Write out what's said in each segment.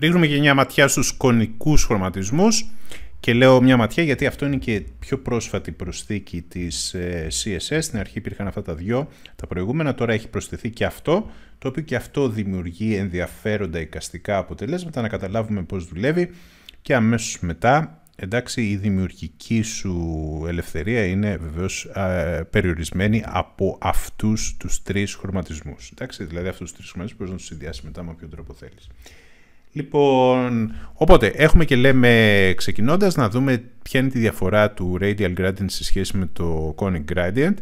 Ρίχνουμε και μια ματιά στους κονικούς χρωματισμούς και λέω μια ματιά γιατί αυτό είναι και πιο πρόσφατη προσθήκη της ε, CSS. Στην αρχή υπήρχαν αυτά τα δυο, τα προηγούμενα, τώρα έχει προσθεθεί και αυτό, το οποίο και αυτό δημιουργεί ενδιαφέροντα εικαστικά αποτελέσματα, να καταλάβουμε πώς δουλεύει και αμέσως μετά, εντάξει, η δημιουργική σου ελευθερία είναι βεβαίως περιορισμένη από αυτούς τους τρεις χρωματισμούς. Εντάξει, δηλαδή αυτούς τους τρεις χρωματισμούς μπορείς να τους συνδυάσεις μετά με όποιον τρόπο θέλεις. Λοιπόν, οπότε έχουμε και λέμε ξεκινώντας να δούμε ποια είναι τη διαφορά του radial gradient σε σχέση με το conic gradient.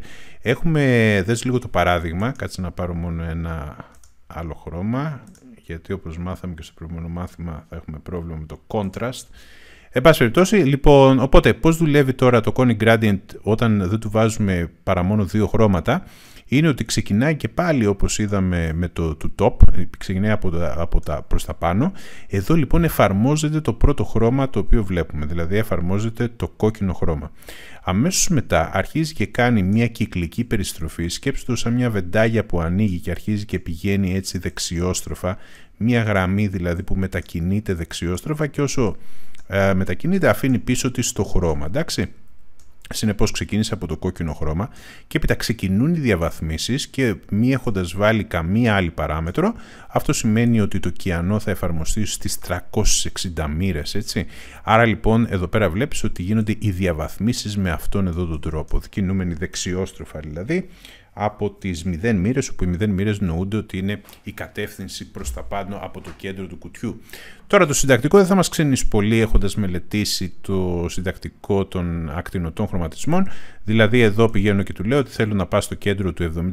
Έχουμε, δες λίγο το παράδειγμα, κάτσε να πάρω μόνο ένα άλλο χρώμα, γιατί όπως μάθαμε και στο προηγούμενο μάθημα θα έχουμε πρόβλημα με το contrast. Εν πάση περιπτώσει, λοιπόν, οπότε πώς δουλεύει τώρα το Conic Gradient όταν δεν του βάζουμε παρά μόνο δύο χρώματα είναι ότι ξεκινάει και πάλι όπως είδαμε με το το top, ξεκινάει από τα, από τα, προς τα πάνω. Εδώ λοιπόν εφαρμόζεται το πρώτο χρώμα το οποίο βλέπουμε, δηλαδή εφαρμόζεται το κόκκινο χρώμα. Αμέσως μετά αρχίζει και κάνει μια κυκλική περιστροφή, σκέψτε το σαν μια βεντάγια που ανοίγει και αρχίζει και πηγαίνει έτσι δεξιόστροφα, μια γραμμή δηλαδή που μετακινείται δεξιόστροφα και όσο ε, μετακινείται, αφήνει πίσω της το χρώμα, εντάξει. Συνεπώς ξεκίνησε από το κόκκινο χρώμα και έπειτα ξεκινούν οι διαβαθμίσεις και μη έχοντας βάλει καμία άλλη παράμετρο, αυτό σημαίνει ότι το κιανό θα εφαρμοστεί στις 360 μοίρες, έτσι. Άρα λοιπόν εδώ πέρα βλέπεις ότι γίνονται οι διαβαθμίσεις με αυτόν εδώ τον τρόπο. Κινούμενη δεξιόστροφα δηλαδή, από τις 0 μοίρες, όπου οι 0 μοίρες νοούνται ότι είναι η κατεύθυνση προς τα πάνω από το κέντρο του κουτιού. Τώρα το συντακτικό δεν θα μας ξένεις πολύ έχοντας μελετήσει το συντακτικό των ακτινωτών χρωματισμών, δηλαδή εδώ πηγαίνω και του λέω ότι θέλω να πάω στο κέντρο του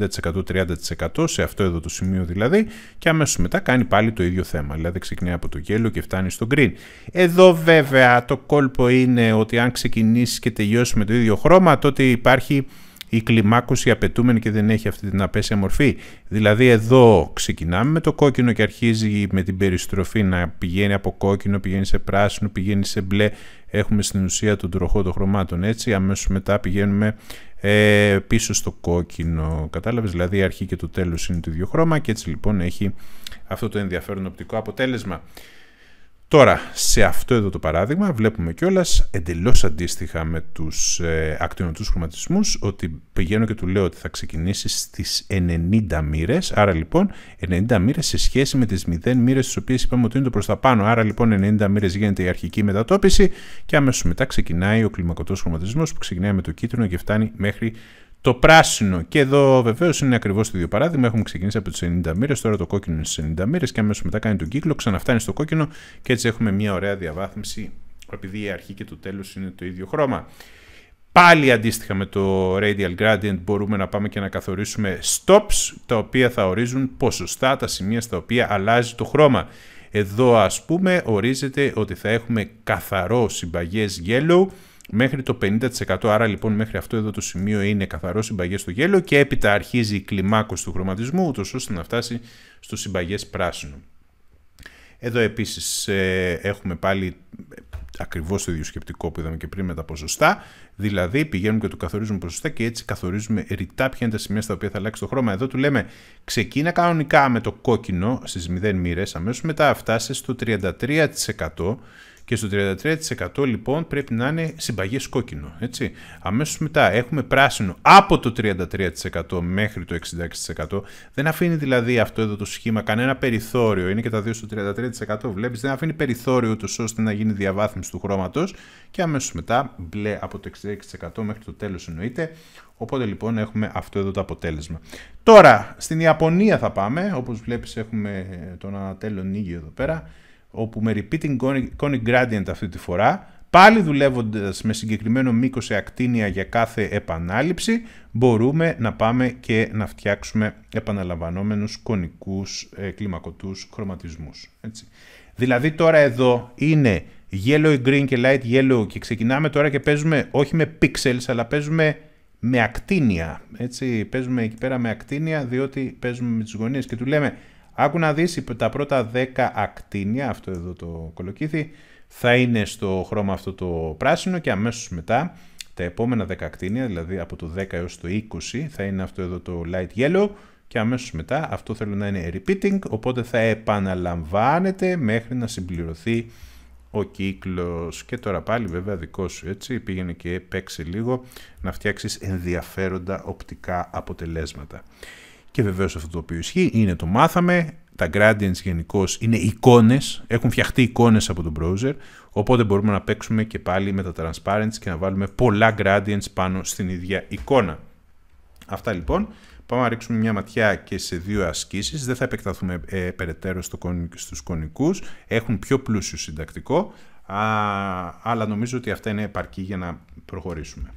70%-30%, σε αυτό εδώ το σημείο δηλαδή, και αμέσως μετά κάνει πάλι το ίδιο θέμα, δηλαδή ξεκινάει από το γέλιο και φτάνει στο green. Εδώ βέβαια το κόλπο είναι ότι αν ξεκινήσεις και τελειώσεις με το ίδιο χρώμα, τότε υπάρχει η κλιμάκωση απαιτούμενη και δεν έχει αυτή την απέσια μορφή. Δηλαδή εδώ ξεκινάμε με το κόκκινο και αρχίζει με την περιστροφή να πηγαίνει από κόκκινο, πηγαίνει σε πράσινο, πηγαίνει σε μπλε. Έχουμε στην ουσία τον τροχό των χρωμάτων έτσι, αμέσως μετά πηγαίνουμε ε, πίσω στο κόκκινο. Κατάλαβες, δηλαδή η αρχή και το τέλος είναι το ίδιο χρώμα και έτσι λοιπόν έχει αυτό το ενδιαφέρον οπτικό αποτέλεσμα. Τώρα, σε αυτό εδώ το παράδειγμα βλέπουμε κιόλας εντελώς αντίστοιχα με τους ε, ακτινοτούς χρωματισμούς ότι πηγαίνω και του λέω ότι θα ξεκινήσεις στις 90 μοίρες, άρα λοιπόν 90 μοίρες σε σχέση με τις 0 μοίρες τις οποίες είπαμε ότι είναι το προς τα πάνω, άρα λοιπόν 90 μοίρες γίνεται η αρχική μετατόπιση και αμέσως μετά ξεκινάει ο κλιμακωτός χρωματισμός που ξεκινάει με το κίτρινο και φτάνει μέχρι το πράσινο, και εδώ βεβαίως είναι ακριβώς το ίδιο παράδειγμα. Έχουμε ξεκινήσει από τις 90 μοίρες, τώρα το κόκκινο είναι στις 90 μοίρες και αμέσως μετά κάνει τον κύκλο, ξαναφτάνει στο κόκκινο και έτσι έχουμε μια ωραία διαβάθμιση, επειδή η αρχή και το τέλος είναι το ίδιο χρώμα. Πάλι αντίστοιχα με το radial gradient μπορούμε να πάμε και να καθορίσουμε stops, τα οποία θα ορίζουν ποσοστά τα σημεία στα οποία αλλάζει το χρώμα. Εδώ ας πούμε ορίζεται ότι θα έχουμε καθαρό συμπαγές yellow μέχρι το 50%. Άρα λοιπόν μέχρι αυτό εδώ το σημείο είναι καθαρό συμπαγές στο γέλιο και έπειτα αρχίζει η κλιμάκωση του χρωματισμού ούτως ώστε να φτάσει στο συμπαγές πράσινο. Εδώ επίσης ε, έχουμε πάλι ακριβώς το ίδιο σκεπτικό που είδαμε και πριν με τα ποσοστά, δηλαδή πηγαίνουμε και το καθορίζουμε ποσοστά και έτσι καθορίζουμε ρητά ποια είναι τα σημεία στα οποία θα αλλάξει το χρώμα. Εδώ του λέμε ξεκίνα κανονικά με το κόκκινο στις 0 μοίρες, αμέσως μετά φτάσει στο 33% και στο 33% λοιπόν πρέπει να είναι συμπαγές κόκκινο. Έτσι. Αμέσως μετά έχουμε πράσινο από το 33% μέχρι το 66%. Δεν αφήνει δηλαδή αυτό εδώ το σχήμα κανένα περιθώριο. Είναι και τα δύο στο 33% βλέπεις. Δεν αφήνει περιθώριο ούτως ώστε να γίνει διαβάθμιση του χρώματος. Και αμέσως μετά μπλε από το 66% μέχρι το τέλος εννοείται. Οπότε λοιπόν έχουμε αυτό εδώ το αποτέλεσμα. Τώρα στην Ιαπωνία θα πάμε. Όπως βλέπεις έχουμε τον Ανατέλο Νίγη εδώ πέρα όπου με repeating conic gradient αυτή τη φορά, πάλι δουλεύοντας με συγκεκριμένο μήκος σε ακτίνια για κάθε επανάληψη, μπορούμε να πάμε και να φτιάξουμε επαναλαμβανόμενους κονικούς ε, κλιμακωτούς χρωματισμούς. Έτσι. Δηλαδή τώρα εδώ είναι yellow, green και light yellow και ξεκινάμε τώρα και παίζουμε όχι με pixels αλλά παίζουμε με ακτίνια. Έτσι, παίζουμε εκεί πέρα με ακτίνια διότι παίζουμε με τις γωνίες και του λέμε Άκου να δεις τα πρώτα 10 ακτίνια, αυτό εδώ το κολοκύθι, θα είναι στο χρώμα αυτό το πράσινο και αμέσως μετά τα επόμενα 10 ακτίνια, δηλαδή από το 10 έως το 20, θα είναι αυτό εδώ το light yellow και αμέσως μετά αυτό θέλω να είναι repeating, οπότε θα επαναλαμβάνεται μέχρι να συμπληρωθεί ο κύκλος. Και τώρα πάλι βέβαια δικό σου έτσι, πήγαινε και παίξει λίγο να φτιάξεις ενδιαφέροντα οπτικά αποτελέσματα. Και βεβαίως αυτό το οποίο ισχύει είναι το μάθαμε, τα gradients γενικώς είναι εικόνες, έχουν φτιαχτεί εικόνες από τον browser, οπότε μπορούμε να παίξουμε και πάλι με τα transparents και να βάλουμε πολλά gradients πάνω στην ίδια εικόνα. Αυτά λοιπόν. Πάμε να ρίξουμε μια ματιά και σε δύο ασκήσεις. Δεν θα επεκταθούμε ε, περαιτέρω στο, στους κονικούς. Έχουν πιο πλούσιο συντακτικό, α, αλλά νομίζω ότι αυτά είναι επαρκή για να προχωρήσουμε.